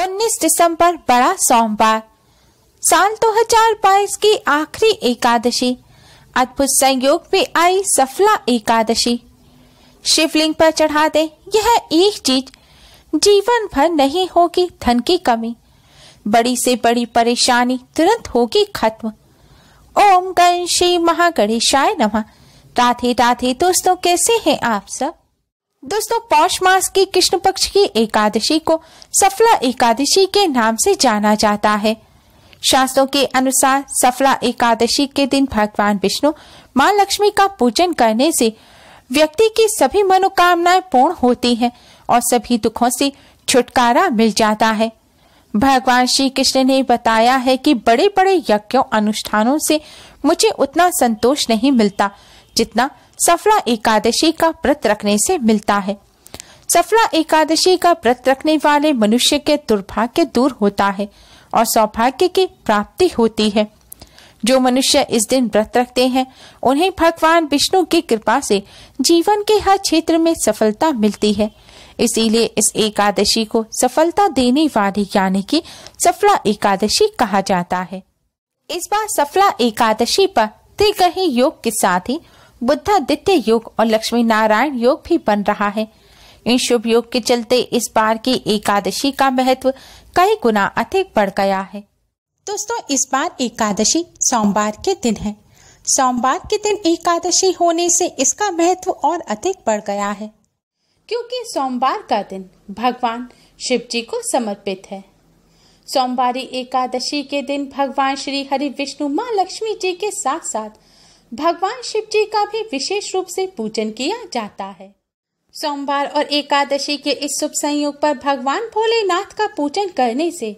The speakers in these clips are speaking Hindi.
19 दिसंबर बड़ा सोमवार साल 2022 की आखिरी एकादशी अद्भुत संयोग में आई सफला एकादशी शिवलिंग पर चढ़ा दे यह एक चीज जीवन भर नहीं होगी धन की कमी बड़ी से बड़ी परेशानी तुरंत होगी खत्म ओम गणेश महागणेशाय नमः राधे राधे दोस्तों कैसे हैं आप सब दोस्तों पौष मास की कृष्ण पक्ष की एकादशी को सफला एकादशी के नाम से जाना जाता है शास्त्रों के अनुसार सफला एकादशी के दिन भगवान विष्णु माँ लक्ष्मी का पूजन करने से व्यक्ति की सभी मनोकामनाएं पूर्ण होती हैं और सभी दुखों से छुटकारा मिल जाता है भगवान श्री कृष्ण ने बताया है कि बड़े बड़े यज्ञों अनुष्ठानों से मुझे उतना संतोष नहीं मिलता जितना सफला एकादशी का व्रत रखने से मिलता है सफला एकादशी का व्रत रखने वाले मनुष्य के दुर्भाग्य दूर होता है और सौभाग्य की प्राप्ति होती है जो मनुष्य इस दिन व्रत रखते हैं उन्हें भगवान विष्णु की कृपा से जीवन के हर क्षेत्र में सफलता मिलती है इसीलिए इस एकादशी को सफलता देने वाली यानी कि सफला एकादशी कहा जाता है इस बार सफला एकादशी पर त्रिग्रही योग के साथ ही बुद्धादित्य योग और लक्ष्मी नारायण योग भी बन रहा है इन शुभ योग के चलते इस बार की एकादशी का महत्व कई गुना अधिक बढ़ गया है दोस्तों इस बार एकादशी सोमवार के दिन है सोमवार के दिन एकादशी होने से इसका महत्व और अधिक बढ़ गया है क्योंकि सोमवार का दिन भगवान शिव जी को समर्पित है सोमवारी एकादशी के दिन भगवान श्री हरि विष्णु माँ लक्ष्मी जी के साथ साथ भगवान शिव जी का भी विशेष रूप से पूजन किया जाता है सोमवार और एकादशी के इस शुभ संयोग पर भगवान भोलेनाथ का पूजन करने से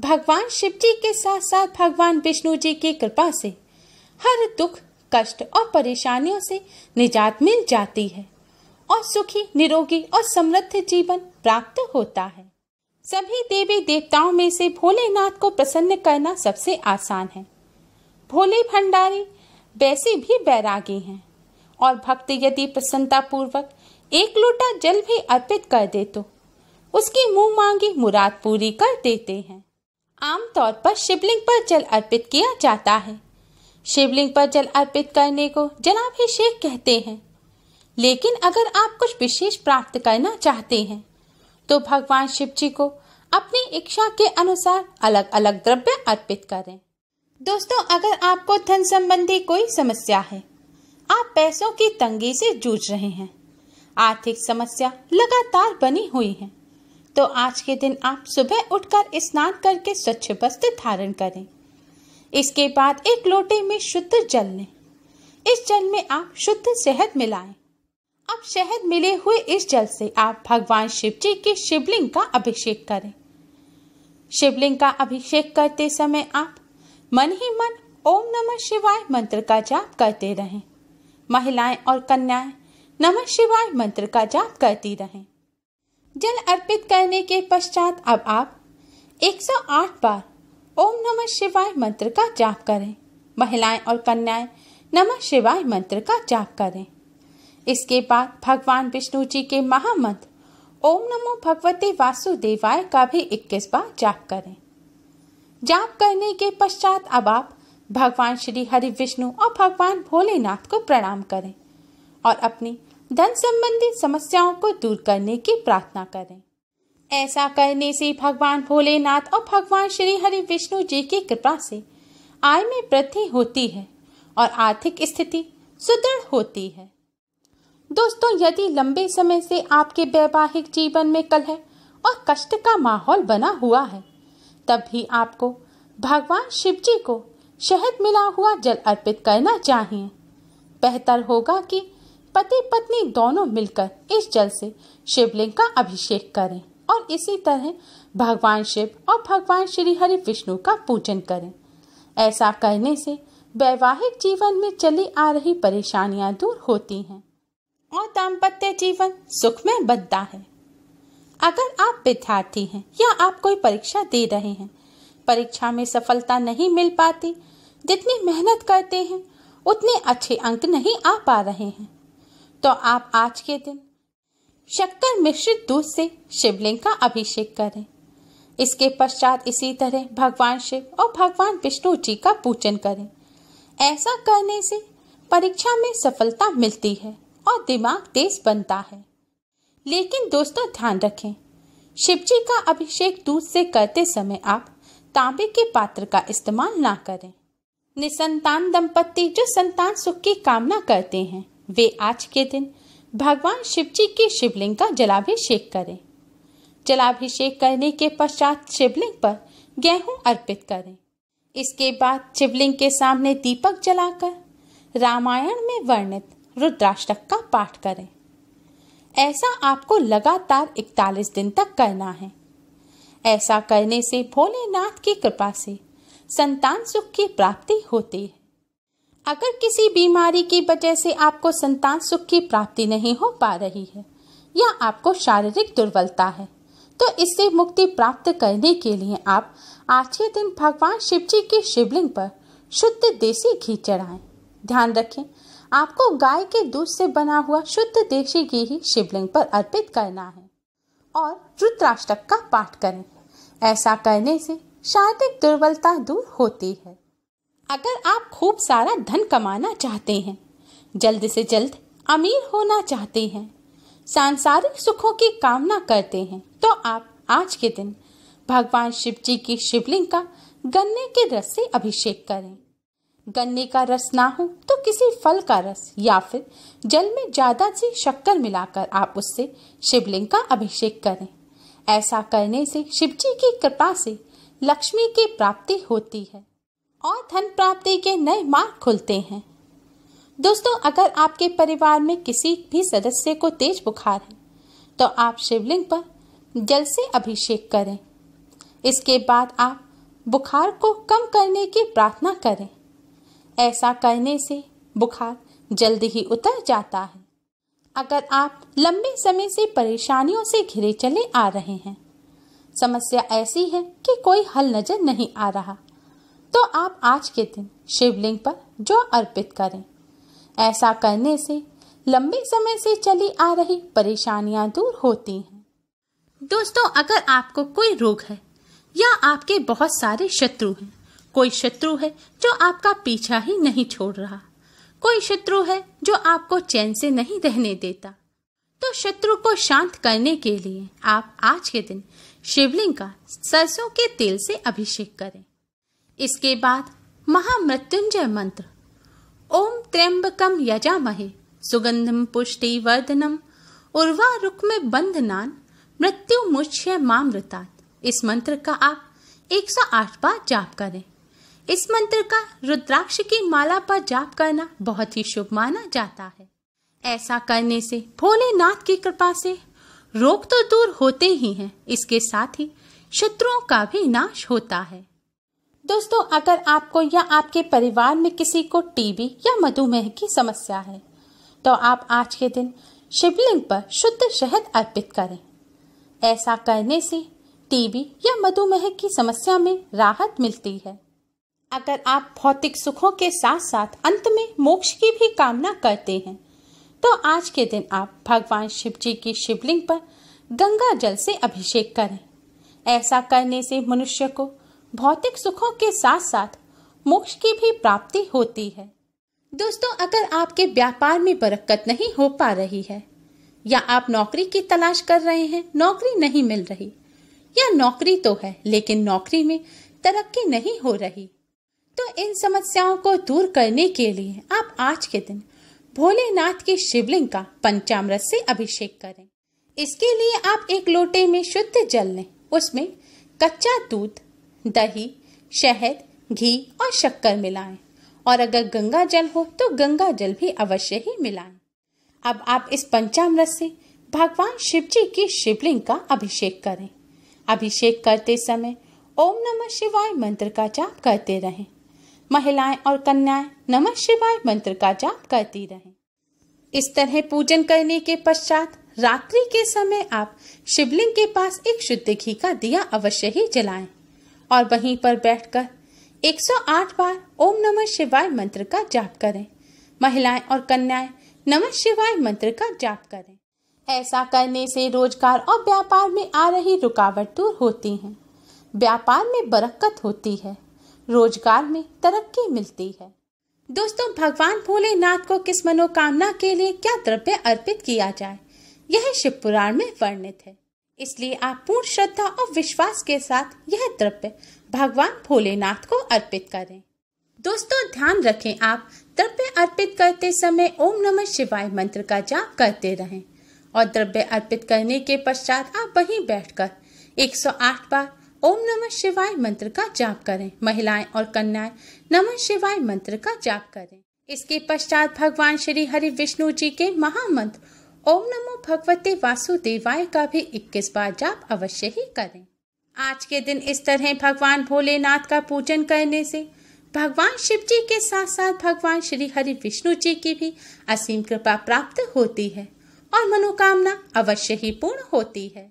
भगवान शिव जी के साथ साथ भगवान विष्णु जी की कृपा से हर दुख कष्ट और परेशानियों से निजात मिल जाती है और सुखी निरोगी और समृद्ध जीवन प्राप्त होता है सभी देवी देवताओं में से भोलेनाथ को प्रसन्न करना सबसे आसान है भोले भंडारी वैसे भी बैरागी हैं और भक्त यदि प्रसन्नतापूर्वक एक लोटा जल भी अर्पित कर दे तो उसकी मुंह मांगी मुराद पूरी कर देते हैं आमतौर पर शिवलिंग पर जल अर्पित किया जाता है शिवलिंग पर जल अर्पित करने को जलाभिषेक कहते हैं लेकिन अगर आप कुछ विशेष प्राप्त करना चाहते हैं तो भगवान शिव जी को अपनी इच्छा के अनुसार अलग अलग द्रव्य अर्पित करें दोस्तों अगर आपको धन संबंधी कोई समस्या है आप पैसों की तंगी से जूझ रहे हैं आर्थिक समस्या लगातार बनी हुई है तो आज के दिन आप सुबह उठकर स्नान करके स्वच्छ वस्त्र धारण करें इसके बाद एक लोटे में शुद्ध जल लें इस जल में आप शुद्ध शहद मिलाएं। अब शहद मिले हुए इस जल से आप भगवान शिव जी के शिवलिंग का अभिषेक करें शिवलिंग का अभिषेक करते समय आप मन ही मन ओम नमः शिवाय मंत्र का जाप करते रहें महिलाएं और कन्याएं नमः शिवाय मंत्र का जाप करती रहें जल अर्पित करने के पश्चात अब आप 108 बार ओम नमः शिवाय मंत्र का जाप करें महिलाएं और कन्याएं नमः शिवाय मंत्र का जाप करें इसके बाद भगवान विष्णु जी के महामंत्र ओम नमो भगवते वासुदेवाय का भी 21 बार जाप करें जाप करने के पश्चात अब आप भगवान श्री हरि विष्णु और भगवान भोलेनाथ को प्रणाम करें और अपनी धन संबंधी समस्याओं को दूर करने की प्रार्थना करें ऐसा करने से भगवान भोलेनाथ और भगवान श्री हरि विष्णु जी की कृपा से आय में वृद्धि होती है और आर्थिक स्थिति सुदृढ़ होती है दोस्तों यदि लंबे समय से आपके वैवाहिक जीवन में कलह और कष्ट का माहौल बना हुआ है तब भी आपको भगवान शिव जी को शहद मिला हुआ जल अर्पित करना चाहिए बेहतर होगा कि पति पत्नी दोनों मिलकर इस जल से शिवलिंग का अभिषेक करें और इसी तरह भगवान शिव और भगवान श्री हरि विष्णु का पूजन करें ऐसा करने से वैवाहिक जीवन में चली आ रही परेशानियां दूर होती हैं और दाम्पत्य जीवन सुखमय बनता है अगर आप विद्यार्थी हैं या आप कोई परीक्षा दे रहे हैं परीक्षा में सफलता नहीं मिल पाती जितनी मेहनत करते हैं उतने अच्छे अंक नहीं आ पा रहे हैं तो आप आज के दिन शक्कर मिश्रित दूध से शिवलिंग का अभिषेक करें इसके पश्चात इसी तरह भगवान शिव और भगवान विष्णु जी का पूजन करें ऐसा करने से परीक्षा में सफलता मिलती है और दिमाग तेज बनता है लेकिन दोस्तों ध्यान रखें शिवजी का अभिषेक दूध से करते समय आप तांबे के पात्र का इस्तेमाल ना करें निसंतान दंपत्ति जो संतान सुख की कामना करते हैं वे आज के दिन भगवान शिवजी के शिवलिंग का जलाभिषेक करें जलाभिषेक करने के पश्चात शिवलिंग पर गेहूं अर्पित करें इसके बाद शिवलिंग के सामने दीपक जलाकर रामायण में वर्णित रुद्राष्टक का पाठ करें ऐसा आपको लगातार इकतालीस दिन तक करना है ऐसा करने से भोलेनाथ की कृपा से संतान सुख की प्राप्ति होती है अगर किसी बीमारी की वजह से आपको संतान सुख की प्राप्ति नहीं हो पा रही है या आपको शारीरिक दुर्बलता है तो इससे मुक्ति प्राप्त करने के लिए आप आज के दिन भगवान शिव जी के शिवलिंग पर शुद्ध देसी घी चढ़ाएं ध्यान रखें आपको गाय के दूध से बना हुआ शुद्ध देशी घी ही शिवलिंग पर अर्पित करना है और रुद्राष्टक का पाठ करें ऐसा करने से शारीरिक दुर्बलता दूर होती है अगर आप खूब सारा धन कमाना चाहते हैं जल्द से जल्द अमीर होना चाहते हैं सांसारिक सुखों की कामना करते हैं तो आप आज के दिन भगवान शिव जी की शिवलिंग का गन्ने के रस से अभिषेक करें गन्ने का रस ना हो तो किसी फल का रस या फिर जल में ज़्यादा सी शक्कर मिलाकर आप उससे शिवलिंग का अभिषेक करें ऐसा करने से शिवजी की कृपा से लक्ष्मी की प्राप्ति होती है और धन प्राप्ति के नए मार्ग खुलते हैं दोस्तों अगर आपके परिवार में किसी भी सदस्य को तेज बुखार है तो आप शिवलिंग पर जल से अभिषेक करें इसके बाद आप बुखार को कम करने की प्रार्थना करें ऐसा करने से बुखार जल्दी ही उतर जाता है अगर आप लंबे समय से परेशानियों से घिरे चले आ रहे हैं समस्या ऐसी है कि कोई हल नजर नहीं आ रहा तो आप आज के दिन शिवलिंग पर जो अर्पित करें ऐसा करने से लंबे समय से चली आ रही परेशानियां दूर होती हैं दोस्तों अगर आपको कोई रोग है या आपके बहुत सारे शत्रु हैं कोई शत्रु है जो आपका पीछा ही नहीं छोड़ रहा कोई शत्रु है जो आपको चैन से नहीं रहने देता तो शत्रु को शांत करने के लिए आप आज के दिन शिवलिंग का सरसों के तेल से अभिषेक करें इसके बाद महामृत्युंजय मंत्र ओम त्र्यंबकम यजामहे सुगंधम पुष्टि वर्धनम उर्वा बंद बंधनान मृत्यु मुच्छ मामृता इस मंत्र का आप 108 बार जाप करें इस मंत्र का रुद्राक्ष की माला पर जाप करना बहुत ही शुभ माना जाता है ऐसा करने से भोलेनाथ की कृपा से रोग तो दूर होते ही हैं इसके साथ ही शत्रुओं का भी नाश होता है दोस्तों अगर आपको या आपके परिवार में किसी को टीबी या मधुमेह की समस्या है तो आप आज के दिन शिवलिंग पर शुद्ध शहद अर्पित करें ऐसा करने से टीबी या मधुमेह की समस्या में राहत मिलती है अगर आप भौतिक सुखों के साथ साथ अंत में मोक्ष की भी कामना करते हैं तो आज के दिन आप भगवान शिव जी की शिवलिंग पर गंगा जल से अभिषेक करें ऐसा करने से मनुष्य को भौतिक सुखों के साथ साथ मोक्ष की भी प्राप्ति होती है दोस्तों अगर आपके व्यापार में बरकत नहीं हो पा रही है या आप नौकरी की तलाश कर रहे हैं नौकरी नहीं मिल रही या नौकरी तो है लेकिन नौकरी में तरक्की नहीं हो रही तो इन समस्याओं को दूर करने के लिए आप आज के दिन भोलेनाथ के शिवलिंग का पंचामृत से अभिषेक करें इसके लिए आप एक लोटे में शुद्ध जल लें उसमें कच्चा दूध दही शहद घी और शक्कर मिलाएं और अगर गंगा जल हो तो गंगा जल भी अवश्य ही मिलाएं अब आप इस पंचामृत से भगवान शिव जी की शिवलिंग का अभिषेक करें अभिषेक करते समय ओम नमः शिवाय मंत्र का जाप करते रहें महिलाएं और कन्याएं नमः शिवाय मंत्र का जाप करती रहें। इस तरह पूजन करने के पश्चात रात्रि के समय आप शिवलिंग के पास एक शुद्ध घी का दिया अवश्य ही जलाएं और वहीं पर बैठकर 108 बार ओम नमः शिवाय मंत्र का जाप करें महिलाएं और कन्याएं नमः शिवाय मंत्र का जाप करें ऐसा करने से रोजगार और व्यापार में आ रही रुकावट दूर होती है व्यापार में बरकत होती है रोजगार में तरक्की मिलती है दोस्तों भगवान भोलेनाथ को किस मनोकामना के लिए क्या द्रव्य अर्पित किया जाए यह शिव पुराण में वर्णित है इसलिए आप पूर्ण श्रद्धा और विश्वास के साथ यह द्रव्य भगवान भोलेनाथ को अर्पित करें दोस्तों ध्यान रखें आप द्रव्य अर्पित करते समय ओम नमः शिवाय मंत्र का जाप करते रहें और द्रव्य अर्पित करने के पश्चात आप वहीं बैठकर 108 बार ओम नमः शिवाय मंत्र का जाप करें महिलाएं और कन्याएं नमः शिवाय मंत्र का जाप करें इसके पश्चात भगवान श्री हरि विष्णु जी के महामंत्र ओम नमो भगवते वासुदेवाय का भी 21 बार जाप अवश्य ही करें आज के दिन इस तरह भगवान भोलेनाथ का पूजन करने से भगवान शिव जी के साथ साथ भगवान श्री हरि विष्णु जी की भी असीम कृपा प्राप्त होती है और मनोकामना अवश्य ही पूर्ण होती है